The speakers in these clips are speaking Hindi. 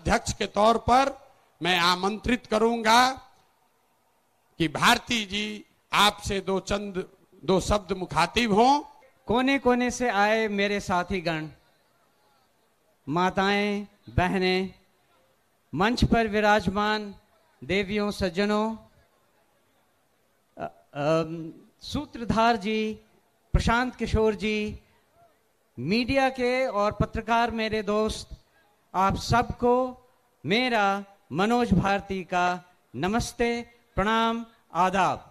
अध्यक्ष के तौर पर मैं आमंत्रित करूंगा कि भारती जी आपसे दो चंद दो शब्द मुखातिब हों कोने कोने से आए मेरे साथी गण माताएं बहनें मंच पर विराजमान देवियों सज्जनों सूत्रधार जी प्रशांत किशोर जी मीडिया के और पत्रकार मेरे दोस्त आप सबको मेरा मनोज भारती का नमस्ते प्रणाम आदाब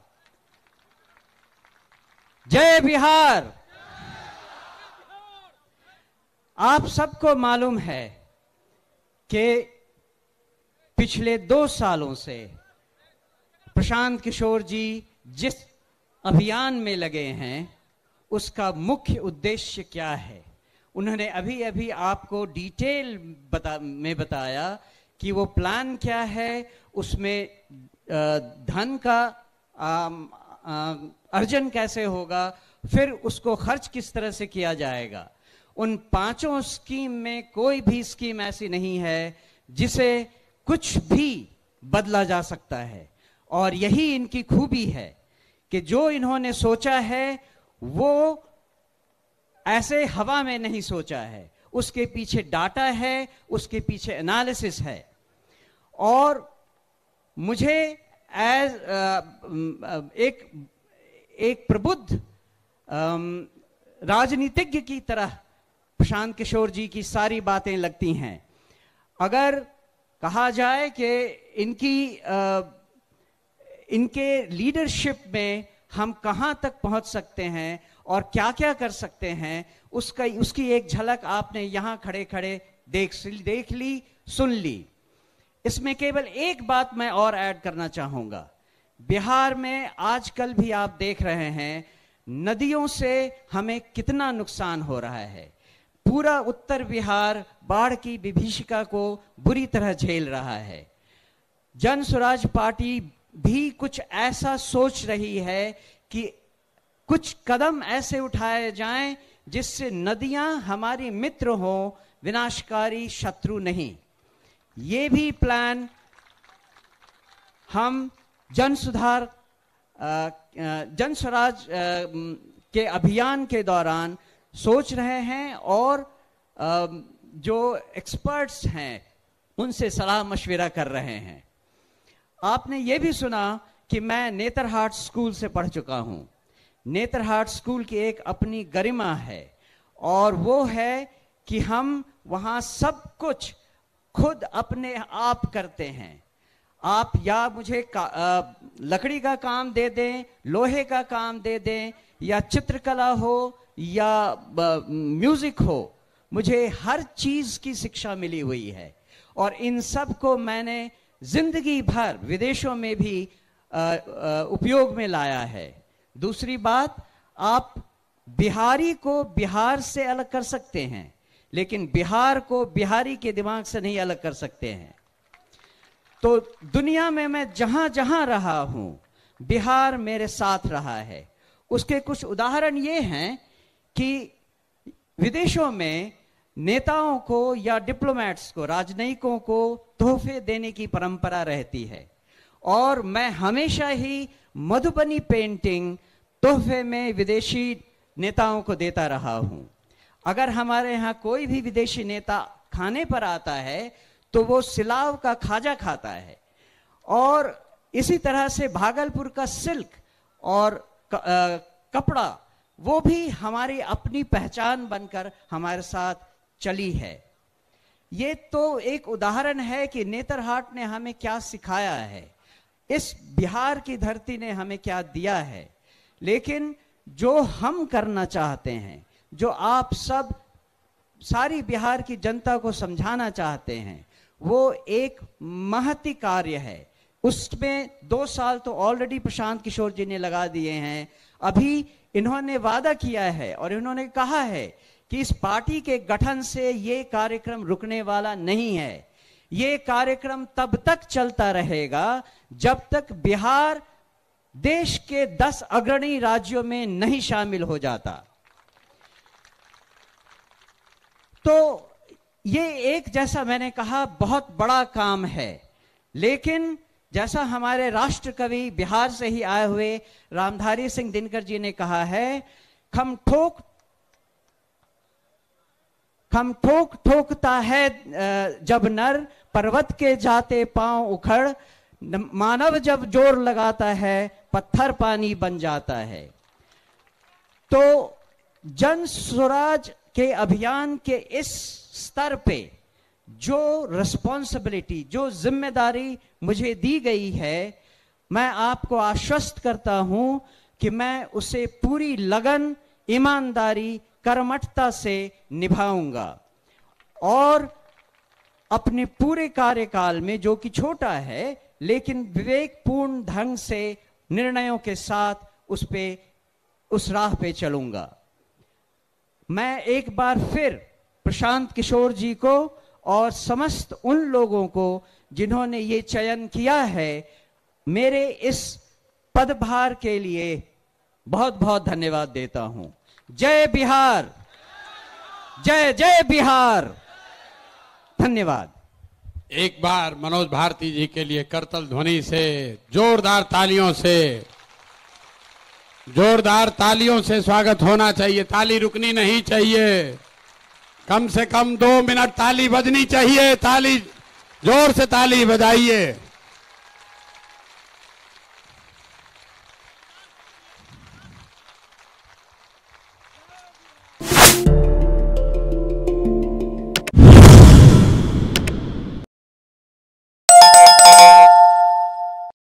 जय बिहार आप सबको मालूम है कि पिछले दो सालों से प्रशांत किशोर जी जिस अभियान में लगे हैं उसका मुख्य उद्देश्य क्या है उन्होंने अभी अभी आपको डिटेल बता में बताया कि वो प्लान क्या है उसमें धन का अर्जन कैसे होगा फिर उसको खर्च किस तरह से किया जाएगा उन पांचों स्कीम में कोई भी स्कीम ऐसी नहीं है जिसे कुछ भी बदला जा सकता है और यही इनकी खूबी है कि जो इन्होंने सोचा है वो ऐसे हवा में नहीं सोचा है उसके पीछे डाटा है उसके पीछे एनालिसिस है और मुझे एज एक एक प्रबुद्ध राजनीतिज्ञ की तरह प्रशांत किशोर जी की सारी बातें लगती हैं अगर कहा जाए कि इनकी आ, इनके लीडरशिप में हम कहां तक पहुंच सकते हैं और क्या क्या कर सकते हैं उसका उसकी एक झलक आपने यहां खड़े खड़े देख देख ली सुन ली इसमें केवल एक बात मैं और ऐड करना चाहूंगा बिहार में आजकल भी आप देख रहे हैं नदियों से हमें कितना नुकसान हो रहा है पूरा उत्तर बिहार बाढ़ की विभीषिका को बुरी तरह झेल रहा है जन स्वराज पार्टी भी कुछ ऐसा सोच रही है कि कुछ कदम ऐसे उठाए जाएं जिससे नदियां हमारी मित्र हो विनाशकारी शत्रु नहीं ये भी प्लान हम जन सुधार जन स्वराज के अभियान के दौरान सोच रहे हैं और जो एक्सपर्ट्स हैं उनसे सलाह मशविरा कर रहे हैं आपने ये भी सुना कि मैं नेतरहाट स्कूल से पढ़ चुका हूं नेत्रहाट स्कूल की एक अपनी गरिमा है और वो है कि हम वहाँ सब कुछ खुद अपने आप करते हैं आप या मुझे का, आ, लकड़ी का काम दे दें लोहे का काम दे दें या चित्रकला हो या आ, म्यूजिक हो मुझे हर चीज की शिक्षा मिली हुई है और इन सब को मैंने जिंदगी भर विदेशों में भी आ, उपयोग में लाया है दूसरी बात आप बिहारी को बिहार से अलग कर सकते हैं लेकिन बिहार को बिहारी के दिमाग से नहीं अलग कर सकते हैं तो दुनिया में मैं जहां जहां रहा हूं बिहार मेरे साथ रहा है उसके कुछ उदाहरण ये हैं कि विदेशों में नेताओं को या डिप्लोमेट्स को राजनयिकों को तोहफे देने की परंपरा रहती है और मैं हमेशा ही मधुबनी पेंटिंग तोहफे में विदेशी नेताओं को देता रहा हूं अगर हमारे यहाँ कोई भी विदेशी नेता खाने पर आता है तो वो सिलाव का खाजा खाता है और इसी तरह से भागलपुर का सिल्क और कपड़ा वो भी हमारी अपनी पहचान बनकर हमारे साथ चली है ये तो एक उदाहरण है कि नेतरहाट ने हमें क्या सिखाया है इस बिहार की धरती ने हमें क्या दिया है लेकिन जो हम करना चाहते हैं जो आप सब सारी बिहार की जनता को समझाना चाहते हैं वो एक महती कार्य है उसमें दो साल तो ऑलरेडी प्रशांत किशोर जी ने लगा दिए हैं अभी इन्होंने वादा किया है और इन्होंने कहा है कि इस पार्टी के गठन से ये कार्यक्रम रुकने वाला नहीं है ये कार्यक्रम तब तक चलता रहेगा जब तक बिहार देश के दस अग्रणी राज्यों में नहीं शामिल हो जाता तो ये एक जैसा मैंने कहा बहुत बड़ा काम है लेकिन जैसा हमारे राष्ट्र कवि बिहार से ही आए हुए रामधारी सिंह दिनकर जी ने कहा है खम ठोक खम ठोक ठोकता है जब नर पर्वत के जाते पांव उखड़ मानव जब जोर लगाता है पत्थर पानी बन जाता है तो जन स्वराज के अभियान के इस स्तर पे जो रिस्पॉन्सिबिलिटी जो जिम्मेदारी मुझे दी गई है मैं आपको आश्वस्त करता हूं कि मैं उसे पूरी लगन ईमानदारी कर्मठता से निभाऊंगा और अपने पूरे कार्यकाल में जो कि छोटा है लेकिन विवेकपूर्ण ढंग से निर्णयों के साथ उस पे उस राह पे चलूंगा मैं एक बार फिर प्रशांत किशोर जी को और समस्त उन लोगों को जिन्होंने ये चयन किया है मेरे इस पदभार के लिए बहुत बहुत धन्यवाद देता हूं जय बिहार जय जय बिहार धन्यवाद एक बार मनोज भारती जी के लिए करतल ध्वनि से जोरदार तालियों से जोरदार तालियों से स्वागत होना चाहिए ताली रुकनी नहीं चाहिए कम से कम दो मिनट ताली बजनी चाहिए ताली जोर से ताली बजाइए